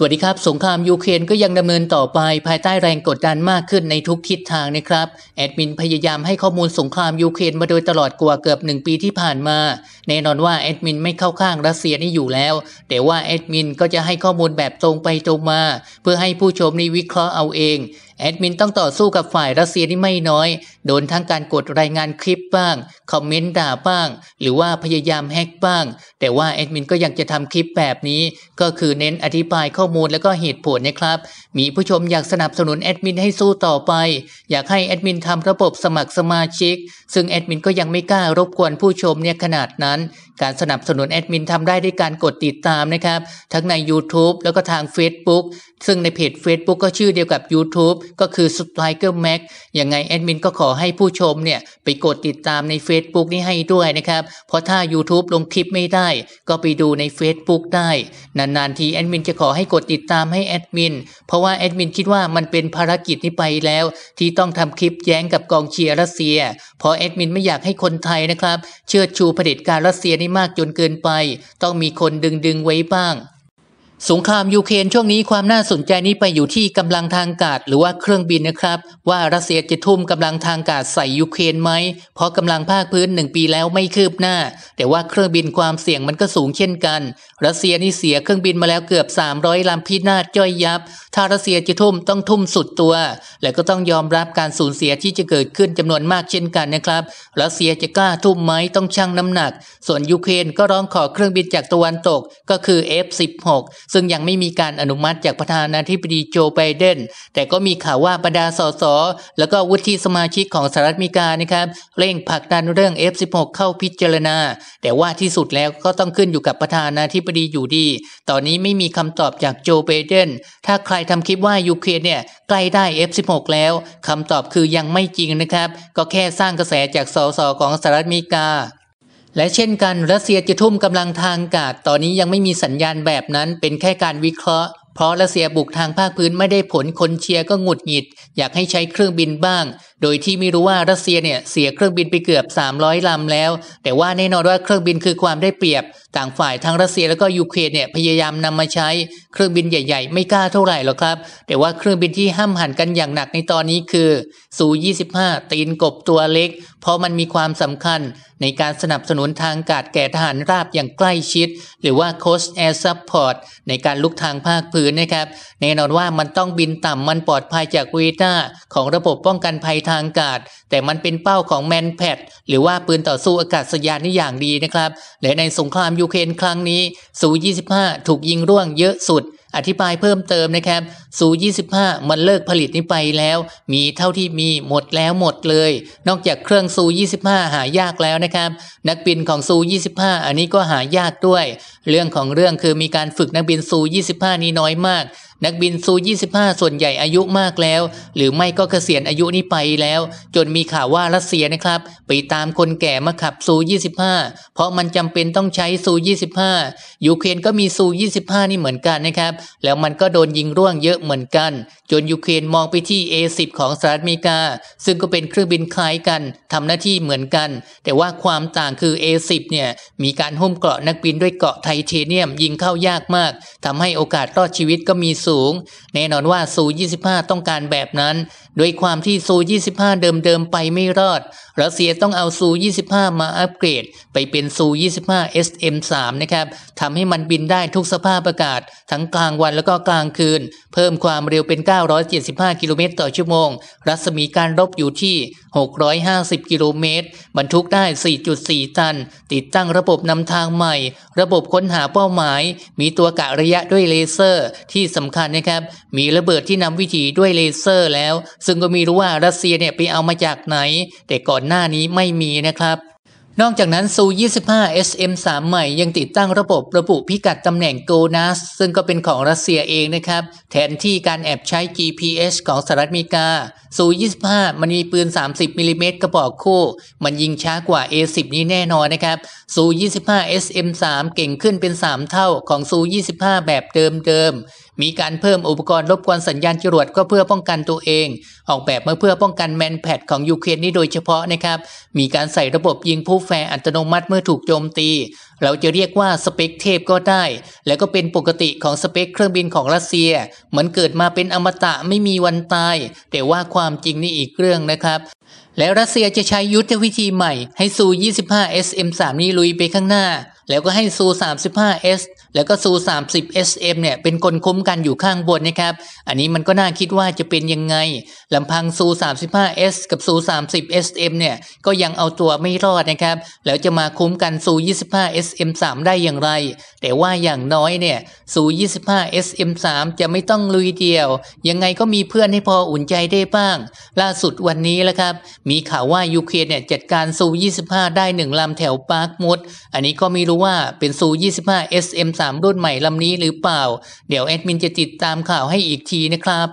สวัสดีครับ สงครามยูเครนก็ยังดำเนินต่อไป ภายใต้แรงกดดันมากขึ้นในทุกทิศทางนะครับ แอดมินพยายามให้ข้อมูลสงครามยูเครนมาโดยตลอดกว่าเกือบหนึ่งปีที่ผ่านมา แน่นอนว่าแอดมินไม่เข้าข้างรัสเซียนี่อยู่แล้ว แต่ว่าแอดมินก็จะให้ข้อมูลแบบตรงไปตรงมา เพื่อให้ผู้ชมนี่วิเคราะห์เอาเองแอดมินต้องต่อสู้กับฝ่ายรัสเซียที่ไม่น้อย โดนทั้งการกดรายงานคลิปบ้าง คอมเมนต์ด่าบ้าง หรือว่าพยายามแฮกบ้าง แต่ว่าแอดมินก็ยังจะทำคลิปแบบนี้ ก็คือเน้นอธิบายข้อมูลแล้วก็เหตุผลนะครับ มีผู้ชมอยากสนับสนุนแอดมินให้สู้ต่อไป อยากให้แอดมินทำระบบสมัครสมาชิก ซึ่งแอดมินก็ยังไม่กล้ารบกวนผู้ชมเนี่ยขนาดนั้น การสนับสนุนแอดมินทำได้ด้วยการกดติดตามนะครับ ทั้งใน YouTube แล้วก็ทาง Facebook ซึ่งในเพจ Facebook ก็ชื่อเดียวกับ YouTube ก็คือ Striker Max ยังไงแอดมินก็ขอให้ผู้ชมเนี่ยไปกดติดตามใน Facebook นี้ให้ด้วยนะครับ เพราะถ้า YouTube ลงคลิปไม่ได้ก็ไปดูใน Facebook ได้ นานๆ ทีแอดมินจะขอให้กดติดตามให้แอดมิน เพราะว่าแอดมินคิดว่ามันเป็นภารกิจที่ไปแล้ว ที่ต้องทำคลิปแย้งกับกองเชียร์รัสเซีย เพราะแอดมินไม่อยากให้คนไทยนะครับ เชิดชูเผด็จการรัสเซียนี่มากจนเกินไป ต้องมีคนดึงดึงไว้บ้างสงครามยูเครนช่วงนี้ความน่าสนใจนี้ไปอยู่ที่กำลังทางกาศหรือว่าเครื่องบินนะครับ ว่ารัสเซียจะทุ่มกำลังทางกาศใส่ยูเครนไหมเพราะกำลังภาคพื้นหนึ่งปีแล้วไม่คืบหน้า แต่ว่าเครื่องบินความเสี่ยงมันก็สูงเช่นกัน รัสเซียนี่เสียเครื่องบินมาแล้วเกือบ 300ลำพินาศย่อยยับ ถ้ารัสเซียจะทุ่มต้องทุ่มสุดตัว และก็ต้องยอมรับการสูญเสียที่จะเกิดขึ้นจำนวนมากเช่นกันนะครับรัสเซียจะกล้าทุ่มไหมต้องชั่งน้ำหนัก ส่วนยูเครนก็ร้องขอเครื่องบินจากตะวันตกก็คือ F16 ซึ่งยังไม่มีการอนุมัติจากประธานาธิบดีโจไบเดน แต่ก็มีข่าวว่าบรรดาสสแล้วก็วุฒิสมาชิกของสหรัฐอเมริกานะครับเร่งผลักดันเรื่อง F16 เข้าพิจารณา แต่ว่าที่สุดแล้วก็ต้องขึ้นอยู่กับประธานาธิบดีอยู่ดี ตอนนี้ไม่มีคำตอบจากโจไบเดน ถ้าใครทำคลิปว่ายูเครนเนี่ยใกล้ได้ F16 แล้ว คำตอบคือยังไม่จริงนะครับ ก็แค่สร้างกระแสจากสสของสหรัฐอเมริกาและเช่นกันรัสเซียจะทุ่มกำลังทางอากาศ ตอนนี้ยังไม่มีสัญญาณแบบนั้นเป็นแค่การวิเคราะห์เพราะรัสเซียบุกทางภาคพื้นไม่ได้ผลคนเชียร์ก็หงุดหงิด อยากให้ใช้เครื่องบินบ้างโดยที่ไม่รู้ว่า รัสเซียเนี่ยเสียเครื่องบินไปเกือบ 300ลำแล้ว แต่ว่าแน่นอนว่าเครื่องบินคือความได้เปรียบ ต่างฝ่ายทั้งรัสเซียแล้วก็ ยูเครนเนี่ยพยายามนำมาใช้เครื่องบินใหญ่ ๆ ไม่กล้าเท่าไหร่หรอกครับ แต่ว่าเครื่องบินที่ห้ามหันกันอย่างหนักในตอนนี้คือซู25ตีนกบตัวเล็ก เพราะมันมีความสำคัญ ในการสนับสนุนทางการแก่ทหารราบอย่างใกล้ชิด หรือว่า Coast Air Support ในการลุกทางภาคพื้นนะครับแน่นอนว่ามันต้องบินต่ำมันปลอดภัยจากเวต้าของระบบป้องกันภัยทางอากาศ แต่มันเป็นเป้าของแมนแพดหรือว่าปืนต่อสู้อากาศยานนี่อย่างดีนะครับ และในสงครามยูเครนครั้งนี้ซู 25 ถูกยิงร่วงเยอะสุด อธิบายเพิ่มเติมนะครับซู 25 มันเลิกผลิตนี้ไปแล้ว มีเท่าที่มีหมดแล้วหมดเลย นอกจากเครื่องซู 25 หายากแล้วนะครับ นักบินของซู 25 อันนี้ก็หายากด้วย เรื่องของเรื่องคือมีการฝึกนักบินซู25 นี้น้อยมากนักบินซู 25 ส่วนใหญ่อายุมากแล้ว หรือไม่ก็เกษียณอายุนี้ไปแล้ว จนมีข่าวว่ารัสเซียนะครับไปตามคนแก่มาขับซู 25 เพราะมันจำเป็นต้องใช้ซู 25ยูเครนก็มีซู 25 นี่เหมือนกันนะครับ แล้วมันก็โดนยิงร่วงเยอะเหมือนกัน จนยูเครนมองไปที่ A10 ของสหรัฐอเมริกา ซึ่งก็เป็นเครื่องบินคล้ายกัน ทำหน้าที่เหมือนกัน แต่ว่าความต่างคือ A10 เนี่ยมีการหุ้มเกราะนักบินด้วยเกราะไทเทเนียมยิงเข้ายากมาก ทำให้โอกาสรอดชีวิตก็มีูงแน่นอนว่าศู25 ต้องการแบบนั้นด้วยความที่ซู 25 เดิมๆ ไปไม่รอด รัสเซียต้องเอาซู 25 มาอัปเกรด ไปเป็นซู 25 SM3 นะครับ ทำให้มันบินได้ทุกสภาพอากาศ ทั้งกลางวันแล้วก็กลางคืน เพิ่มความเร็วเป็น 975 กิโลเมตรต่อชั่วโมง รัศมีการรบอยู่ที่ 650 กิโลเมตร บรรทุกได้ 4.4 ตัน ติดตั้งระบบนำทางใหม่ ระบบค้นหาเป้าหมาย มีตัวกะระยะด้วยเลเซอร์ ที่สำคัญนะครับ มีระเบิดที่นำวิถีด้วยเลเซอร์แล้วซึ่งก็มีรู้ว่ารัสเซียเนี่ยไปเอามาจากไหน แต่ก่อนหน้านี้ไม่มีนะครับ นอกจากนั้นซู25 SM3 ใหม่ยังติดตั้งระบบระบุพิกัดตำแหน่งโกนัสซึ่งก็เป็นของรัสเซียเองนะครับแทนที่การแอบใช้ GPS ของสหรัฐอเมริกาซูยี่สิบห้ามันมีปืน 30 มิลิเมตรกระบอกคู่ มันยิงช้ากว่า A10 นี้แน่นอนนะครับ ซูยี่สิบห้า SM3 เก่งขึ้นเป็น 3 เท่าของซูยี่สิบห้าแบบเดิมเดิม มีการเพิ่มอุปกรณ์รบกวนสัญญาณจรวดก็เพื่อป้องกันตัวเอง ออกแบบมาเพื่อป้องกันแมนแพดของยูเครนนี่โดยเฉพาะนะครับ มีการใส่ระบบยิงผู้แฟร์อัตโนมัติเมื่อถูกโจมตีเราจะเรียกว่าสเปคเทพก็ได้ แล้วก็เป็นปกติของสเปคเครื่องบินของรัสเซีย เหมือนเกิดมาเป็นอมตะไม่มีวันตาย แต่ว่าความจริงนี่อีกเรื่องนะครับ แล้วรัสเซียจะใช้ยุทธวิธีใหม่ให้ซู 25 SM3 นี้ลุยไปข้างหน้า แล้วก็ให้ซู 35S แล้วก็ซู30 SM เนี่ย เป็นคนคุ้มกันอยู่ข้างบนนะครับ อันนี้มันก็น่าคิดว่าจะเป็นยังไง ลำพังซู 35S กับซู30 SM เนี่ย ก็ยังเอาตัวไม่รอดนะครับ แล้วจะมาคุ้มกันซู25 SM 3ได้อย่างไร แต่ว่าอย่างน้อยเนี่ย ซู25 SM 3จะไม่ต้องลุยเดียว ยังไงก็มีเพื่อนให้พออุ่นใจได้บ้าง ล่าสุดวันนี้แล้วครับ มีข่าวว่ายูเครนเนี่ยจัดการซู25 ได้หนึ่งลำแถวปาร์คมด อันนี้ก็ไม่รู้ว่าเป็นซู25 SM 3รุ่นใหม่ลำนี้หรือเปล่า เดี๋ยวแอดมินจะติดตามข่าวให้อีกทีนะครับ